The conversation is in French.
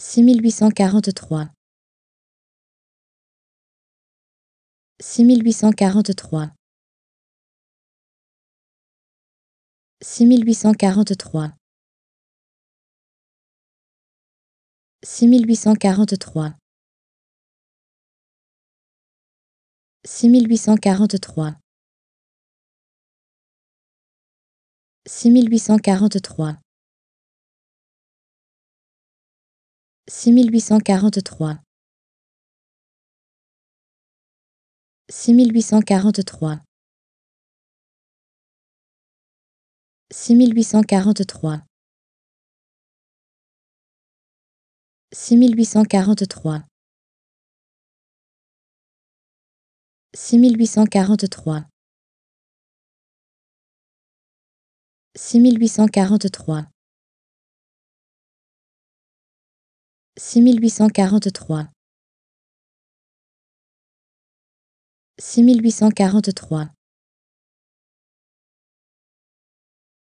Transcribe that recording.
6843 6843 6843 6843 6843 6843 6843 6843 6843 6843 6843 6843 6843 6843